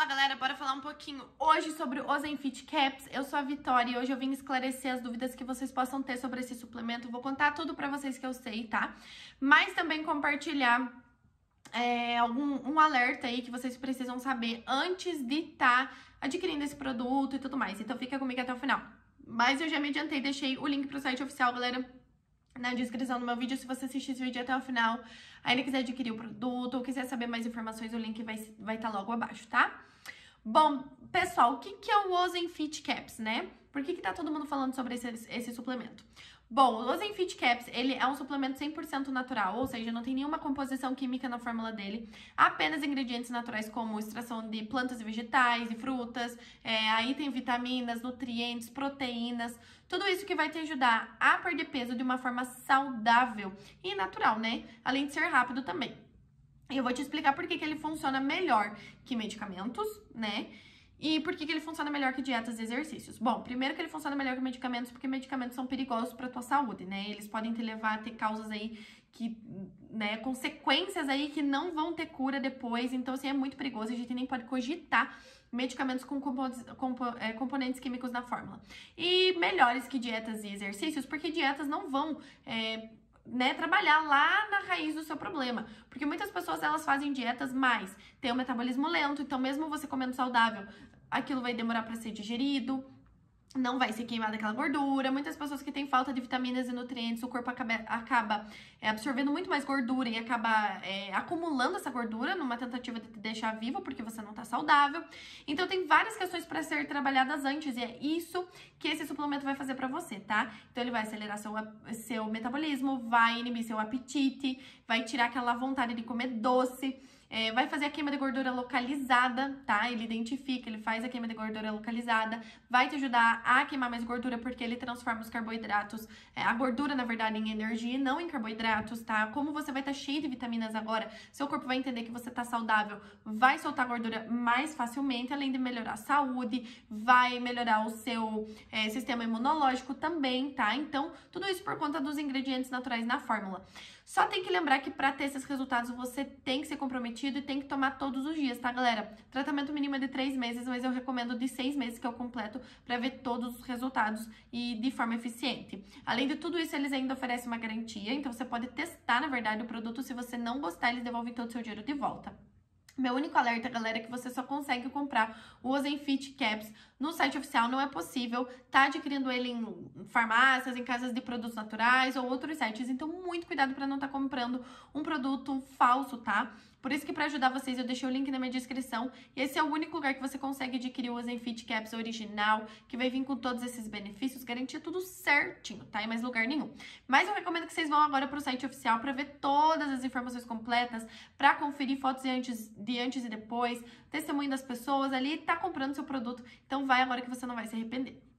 Fala galera, bora falar um pouquinho hoje sobre os Enfit Caps. Eu sou a Vitória e hoje eu vim esclarecer as dúvidas que vocês possam ter sobre esse suplemento. Vou contar tudo para vocês que eu sei, tá? Mas também compartilhar é, algum um alerta aí que vocês precisam saber antes de estar tá adquirindo esse produto e tudo mais. Então fica comigo até o final. Mas eu já me adiantei, deixei o link pro site oficial, galera na descrição do meu vídeo. Se você assistir esse vídeo até o final, ainda quiser adquirir o produto ou quiser saber mais informações, o link vai estar vai tá logo abaixo, tá? Bom, pessoal, o que, que é o Ozen Fit Caps, né? Por que, que tá todo mundo falando sobre esse, esse suplemento? Bom, o ZenFit Fit Caps, ele é um suplemento 100% natural, ou seja, não tem nenhuma composição química na fórmula dele, apenas ingredientes naturais como extração de plantas e vegetais e frutas, é, aí tem vitaminas, nutrientes, proteínas, tudo isso que vai te ajudar a perder peso de uma forma saudável e natural, né? Além de ser rápido também. Eu vou te explicar por que, que ele funciona melhor que medicamentos, né? E por que, que ele funciona melhor que dietas e exercícios? Bom, primeiro que ele funciona melhor que medicamentos, porque medicamentos são perigosos para a tua saúde, né? Eles podem te levar a ter causas aí que, né, consequências aí que não vão ter cura depois. Então, assim, é muito perigoso, a gente nem pode cogitar medicamentos com é, componentes químicos na fórmula. E melhores que dietas e exercícios, porque dietas não vão é, né, trabalhar lá na raiz do seu problema. Porque muitas pessoas elas fazem dietas, mas tem o um metabolismo lento, então mesmo você comendo saudável, aquilo vai demorar para ser digerido, não vai ser queimada aquela gordura. Muitas pessoas que têm falta de vitaminas e nutrientes, o corpo acaba, acaba é, absorvendo muito mais gordura e acaba é, acumulando essa gordura numa tentativa de te deixar vivo, porque você não tá saudável. Então tem várias questões para ser trabalhadas antes e é isso que esse suplemento vai fazer para você, tá? Então ele vai acelerar seu, seu metabolismo, vai inibir seu apetite, vai tirar aquela vontade de comer doce. É, vai fazer a queima de gordura localizada, tá? Ele identifica, ele faz a queima de gordura localizada, vai te ajudar a queimar mais gordura porque ele transforma os carboidratos, é, a gordura, na verdade, em energia e não em carboidratos, tá? Como você vai estar tá cheio de vitaminas agora, seu corpo vai entender que você está saudável, vai soltar gordura mais facilmente, além de melhorar a saúde, vai melhorar o seu é, sistema imunológico também, tá? Então, tudo isso por conta dos ingredientes naturais na fórmula. Só tem que lembrar que para ter esses resultados você tem que ser comprometido e tem que tomar todos os dias, tá, galera? Tratamento mínimo é de três meses, mas eu recomendo de seis meses que eu completo para ver todos os resultados e de forma eficiente. Além de tudo isso, eles ainda oferecem uma garantia, então você pode testar, na verdade, o produto. Se você não gostar, eles devolvem todo o seu dinheiro de volta. Meu único alerta, galera, é que você só consegue comprar o Ozenfit Caps no site oficial, não é possível. Tá adquirindo ele em farmácias, em casas de produtos naturais ou outros sites, então muito cuidado para não estar tá comprando um produto falso, tá? Por isso que para ajudar vocês eu deixei o link na minha descrição. E esse é o único lugar que você consegue adquirir o Zenfit Caps original, que vai vir com todos esses benefícios, garantia tudo certinho, tá? Em mais lugar nenhum. Mas eu recomendo que vocês vão agora pro site oficial para ver todas as informações completas, para conferir fotos de antes, de antes e depois, testemunho das pessoas ali, tá comprando seu produto. Então vai agora que você não vai se arrepender.